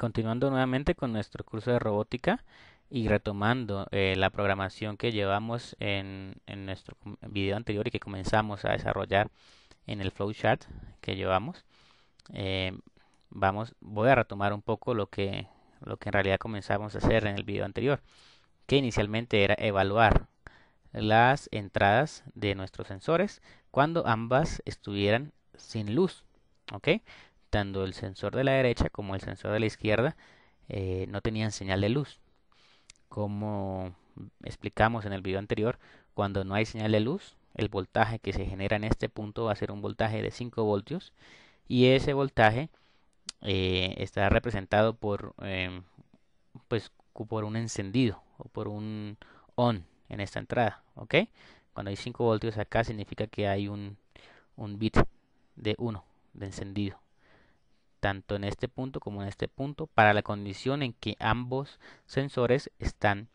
Continuando nuevamente con nuestro curso de robótica y retomando eh, la programación que llevamos en, nuestro video anterior y que comenzamos a desarrollar en el flowchart que llevamos, eh, vamos, voy a retomar un poco lo que, lo que en realidad comenzamos a hacer en el video anterior, que inicialmente era evaluar las entradas de nuestros sensores cuando ambas estuvieran sin luz. ¿ok? tanto el sensor de la derecha como el sensor de la izquierda eh, no tenían señal de luz. Como explicamos en el video anterior, cuando no hay señal de luz, el voltaje que se genera en este punto va a ser un voltaje de 5 voltios y ese voltaje eh, está representado por, em, pues, por un encendido o por un on en esta entrada. ¿ok? Cuando hay 5 voltios acá significa que hay un, un bit de 1 de encendido tanto en este punto como en este punto, para la condición en que ambos sensores están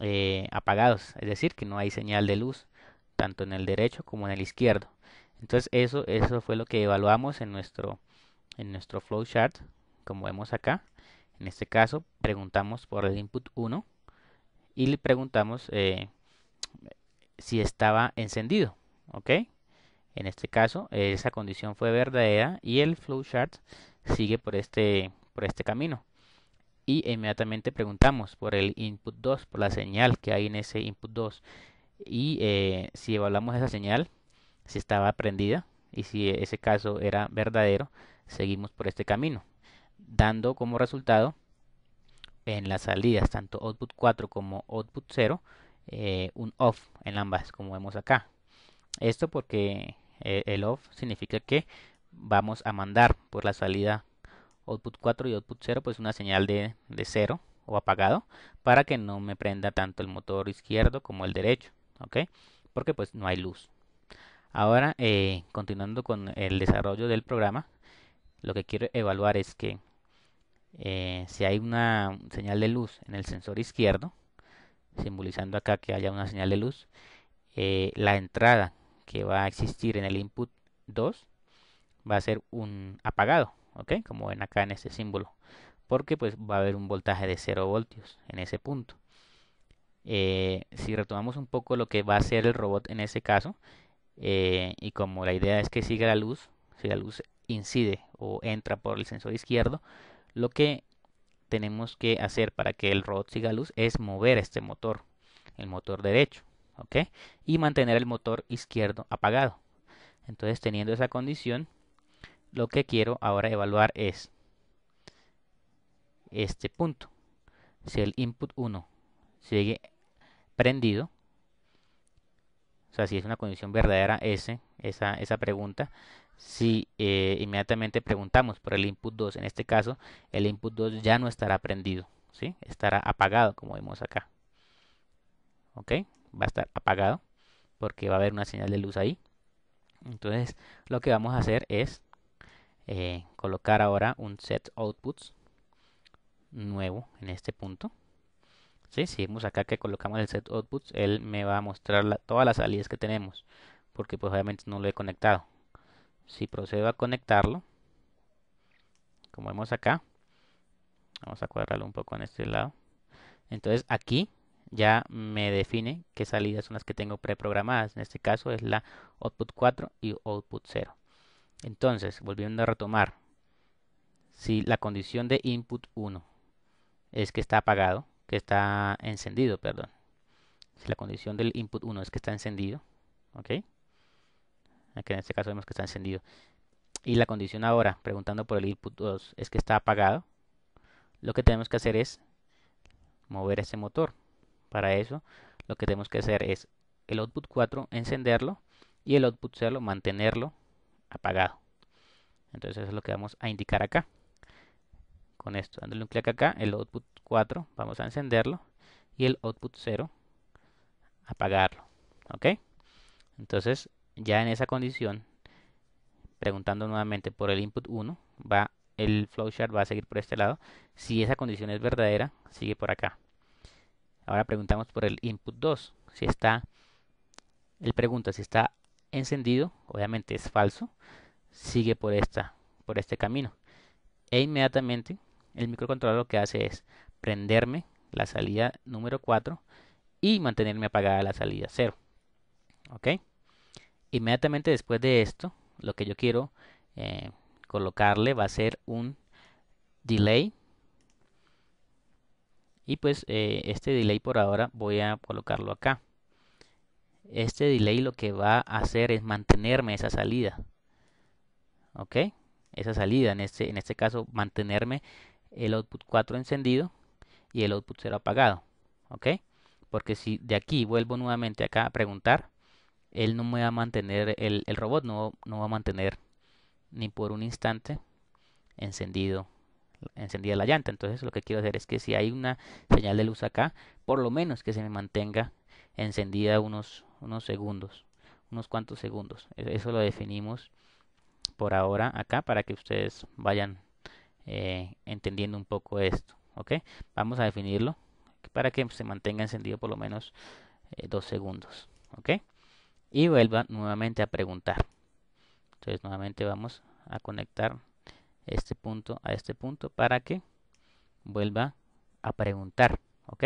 eh, apagados, es decir, que no hay señal de luz, tanto en el derecho como en el izquierdo. Entonces eso, eso fue lo que evaluamos en nuestro, en nuestro flowchart, como vemos acá. En este caso preguntamos por el input 1 y le preguntamos eh, si estaba encendido. ¿ok? En este caso esa condición fue verdadera y el flowchart sigue por este, por este camino. Y inmediatamente preguntamos por el input 2, por la señal que hay en ese input 2. Y eh, si evaluamos esa señal, si estaba prendida y si ese caso era verdadero, seguimos por este camino, dando como resultado en las salidas, tanto output 4 como output 0, eh, un off en ambas, como vemos acá. Esto porque eh, el off significa que vamos a mandar por la salida output 4 y output 0 pues una señal de, de 0 o apagado para que no me prenda tanto el motor izquierdo como el derecho ok porque pues no hay luz ahora eh, continuando con el desarrollo del programa lo que quiero evaluar es que eh, si hay una señal de luz en el sensor izquierdo simbolizando acá que haya una señal de luz eh, la entrada que va a existir en el input 2 va a ser un apagado, ¿ok? Como ven acá en este símbolo, porque pues va a haber un voltaje de 0 voltios en ese punto. Eh, si retomamos un poco lo que va a hacer el robot en ese caso, eh, y como la idea es que siga la luz, si la luz incide o entra por el sensor izquierdo, lo que tenemos que hacer para que el robot siga luz es mover este motor, el motor derecho, ¿ok? Y mantener el motor izquierdo apagado. Entonces, teniendo esa condición, lo que quiero ahora evaluar es este punto. Si el input 1 sigue prendido, o sea, si es una condición verdadera esa, esa pregunta, si eh, inmediatamente preguntamos por el input 2, en este caso, el input 2 ya no estará prendido, ¿sí? estará apagado, como vemos acá. ¿Ok? Va a estar apagado porque va a haber una señal de luz ahí. Entonces, lo que vamos a hacer es eh, colocar ahora un set outputs nuevo en este punto. ¿Sí? Si vemos acá que colocamos el set outputs, él me va a mostrar todas las salidas que tenemos, porque pues obviamente no lo he conectado. Si procedo a conectarlo, como vemos acá, vamos a cuadrarlo un poco en este lado. Entonces aquí ya me define qué salidas son las que tengo preprogramadas. En este caso es la output 4 y output 0. Entonces, volviendo a retomar, si la condición de input 1 es que está apagado, que está encendido, perdón. Si la condición del input 1 es que está encendido, ¿ok? Aquí en este caso vemos que está encendido. Y la condición ahora, preguntando por el input 2, es que está apagado. Lo que tenemos que hacer es mover ese motor. Para eso, lo que tenemos que hacer es el output 4 encenderlo y el output 0 mantenerlo apagado. Entonces eso es lo que vamos a indicar acá. Con esto, dándole un clic acá, el output 4, vamos a encenderlo. Y el output 0, apagarlo. ¿Ok? Entonces, ya en esa condición, preguntando nuevamente por el input 1, va el flowchart va a seguir por este lado. Si esa condición es verdadera, sigue por acá. Ahora preguntamos por el input 2. Si está, él pregunta si está encendido, obviamente es falso, sigue por, esta, por este camino. E inmediatamente el microcontrolador lo que hace es prenderme la salida número 4 y mantenerme apagada la salida 0. ¿Ok? Inmediatamente después de esto, lo que yo quiero eh, colocarle va a ser un delay. Y pues eh, este delay por ahora voy a colocarlo acá. Este delay lo que va a hacer es mantenerme esa salida. ¿Ok? Esa salida, en este, en este caso, mantenerme el output 4 encendido y el output 0 apagado. ¿Ok? Porque si de aquí vuelvo nuevamente acá a preguntar, él no me va a mantener, el, el robot no, no va a mantener ni por un instante encendido encendida la llanta. Entonces lo que quiero hacer es que si hay una señal de luz acá, por lo menos que se me mantenga encendida unos, unos segundos, unos cuantos segundos. E, eso lo definimos por ahora acá para que ustedes vayan eh, entendiendo un poco esto. ¿ok? Vamos a definirlo para que se mantenga encendido por lo menos eh, dos segundos. ¿ok? Y vuelva nuevamente a preguntar. Entonces nuevamente vamos a conectar este punto a este punto para que vuelva a preguntar. ¿ok?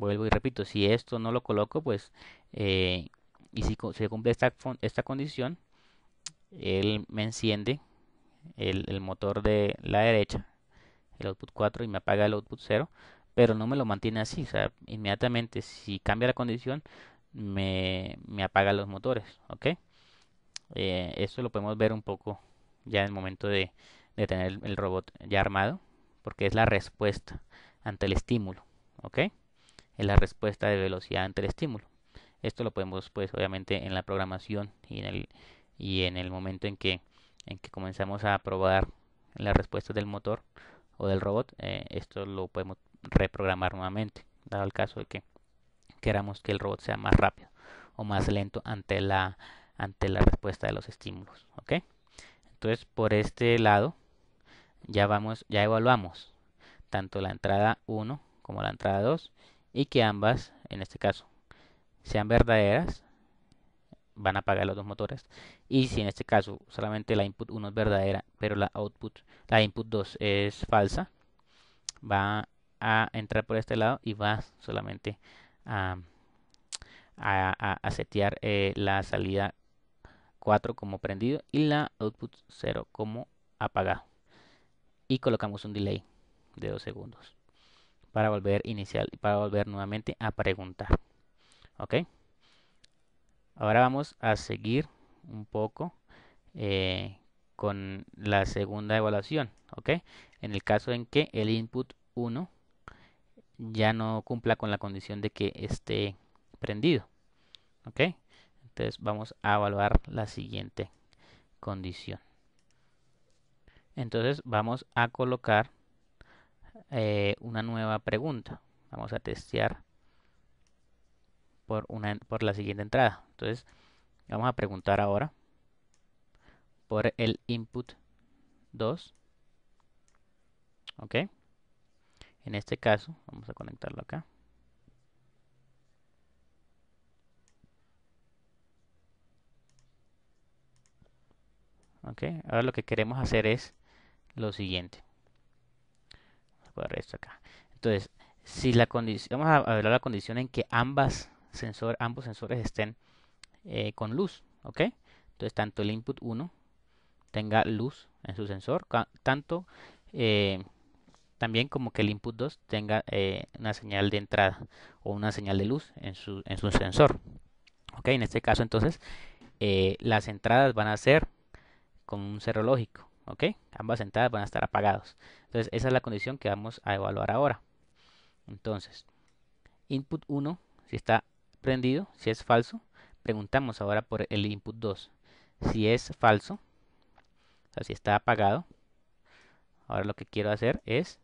vuelvo y repito, si esto no lo coloco, pues, eh, y si se cumple esta, condición, él me enciende el, motor de la derecha, el output 4, y me apaga el output 0, pero no me lo mantiene así, o sea, inmediatamente si cambia la condición, me, me apaga los motores, ¿ok? Eh, esto lo podemos ver un poco ya en el momento de tener el robot ya armado, porque es la respuesta ante el estímulo, ¿ok? en la respuesta de velocidad ante el estímulo. Esto lo podemos pues obviamente en la programación y en el, y en el momento en que, en que comenzamos a probar la respuesta del motor o del robot, eh, esto lo podemos reprogramar nuevamente, dado el caso de que queramos que el robot sea más rápido o más lento ante la, ante la respuesta de los estímulos. ¿ok? Entonces, por este lado, ya, vamos, ya evaluamos tanto la entrada 1 como la entrada 2 y que ambas, en este caso, sean verdaderas, van a apagar los dos motores. Y si en este caso solamente la input 1 es verdadera, pero la output, la input 2 es falsa, va a entrar por este lado y va solamente a, a, setear eh, la salida 4 como prendido y la output 0 como apagado. Y colocamos un delay de 2 segundos para volver inicial para volver nuevamente a preguntar ok ahora vamos a seguir un poco eh, con la segunda evaluación ok en el caso en que el input 1 ya no cumpla con la condición de que esté prendido ok entonces vamos a evaluar la siguiente condición entonces vamos a colocar eh, una nueva pregunta. Vamos a testear por, una, por la siguiente entrada. Entonces, vamos a preguntar ahora por el input 2. ¿Ok? En este caso, vamos a conectarlo acá. ¿Ok? Ahora lo que queremos hacer es lo siguiente. Entonces, si la condición, vamos a ver la condición en que ambas sensor, ambos sensores estén eh, con luz, ¿ok? Entonces, tanto el input 1 tenga luz en su sensor, tanto eh, también como que el input 2 tenga eh, una señal de entrada o una señal de luz en su, en su sensor. Ok, en este caso entonces las entradas van a ser con un cerro lógico ¿ok? Ambas entradas van a estar apagados. Entonces, esa es la condición que vamos a evaluar ahora. Entonces, input 1, si está prendido, si es falso, preguntamos ahora por el input 2. Si es falso, si está apagado, ahora lo que quiero hacer es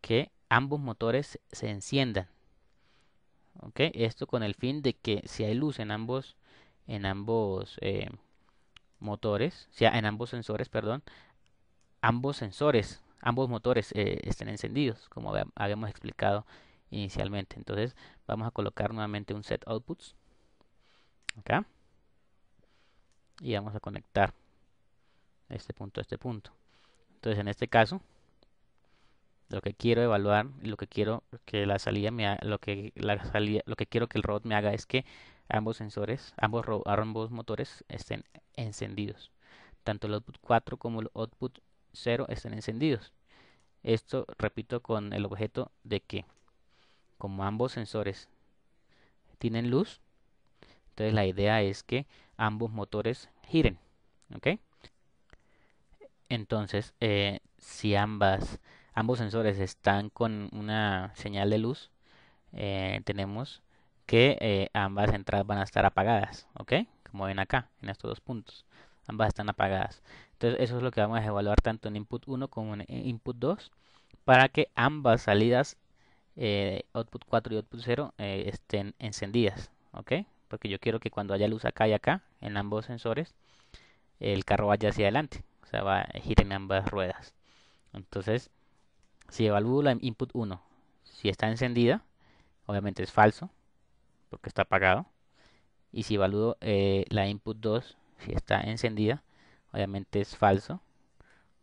que ambos motores se enciendan. ¿Ok? Esto con el fin de que si hay luz en ambos, en ambos eh, motores, sea, en ambos sensores, perdón, ambos sensores, ambos motores eh, estén encendidos, como habíamos explicado inicialmente. Entonces, vamos a colocar nuevamente un set outputs acá y vamos a conectar este punto a este punto. Entonces, en este caso, lo que quiero evaluar lo que quiero que la salida me lo que la salida, lo que quiero que el robot me haga es que ambos sensores, ambos, ambos motores estén encendidos. Tanto el output 4 como el output 0 estén encendidos. Esto, repito, con el objeto de que como ambos sensores tienen luz, entonces la idea es que ambos motores giren. ¿ok? Entonces, eh, si ambas, ambos sensores están con una señal de luz, eh, tenemos que eh, ambas entradas van a estar apagadas, ¿ok? Como ven acá, en estos dos puntos. Ambas están apagadas. Entonces eso es lo que vamos a evaluar tanto en input 1 como en eh, input 2 para que ambas salidas eh, output 4 y output 0 estén encendidas, ¿ok? Porque yo quiero que cuando haya luz acá y acá, en ambos sensores, el carro vaya hacia adelante, o sea, va a girar en ambas ruedas. Entonces, si evalúo la input 1, si está encendida, obviamente es falso, porque está apagado. Y si evalúo eh, la input 2, si está encendida, obviamente es falso,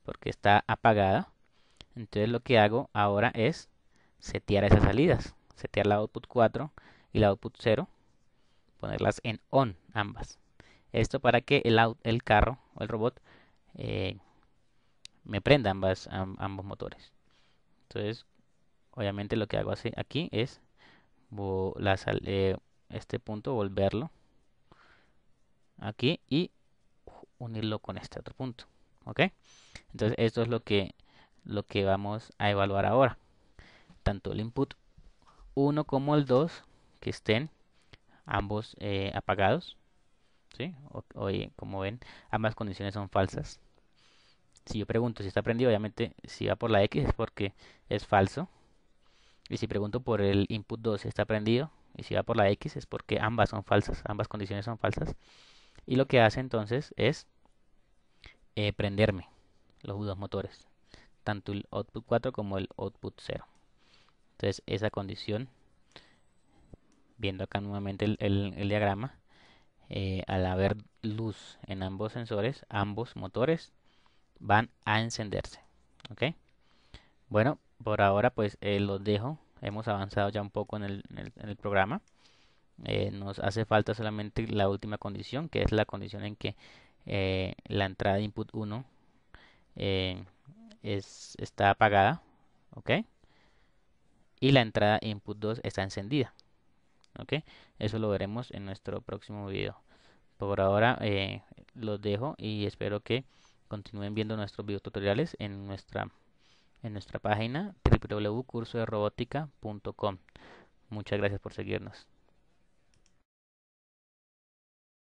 porque está apagada. Entonces lo que hago ahora es setear esas salidas, setear la output 4 y la output 0, ponerlas en on ambas. Esto para que el, el carro o el robot eh, me prenda ambas, ambos motores. Entonces, obviamente lo que hago aquí es la eh, este punto, volverlo aquí y unirlo con este otro punto. ¿Ok? Entonces esto es lo que, lo que vamos a evaluar ahora. Tanto el input 1 como el 2 que estén ambos eh, apagados. ¿sí? como ven, ambas condiciones son falsas. Si yo pregunto si está prendido, obviamente si va por la X es porque es falso. Y si pregunto por el input 2 está prendido y si va por la X es porque ambas son falsas, ambas condiciones son falsas. Y lo que hace entonces es eh, prenderme los dos motores, tanto el output 4 como el output 0. Entonces esa condición, viendo acá nuevamente el, diagrama, eh, al haber luz en ambos sensores, ambos motores van a encenderse. ¿ok? Bueno, por ahora pues eh, los dejo. Hemos avanzado ya un poco en el, programa. Eh, nos hace falta solamente la última condición, que es la condición en que eh, la entrada de input 1 es, está apagada. ¿Ok? Y la entrada input 2 está encendida. ¿Ok? Eso lo veremos en nuestro próximo video. Por ahora los dejo y espero que continúen viendo nuestros videotutoriales en nuestra en nuestra página www.cursoderobotica.com. Muchas gracias por seguirnos.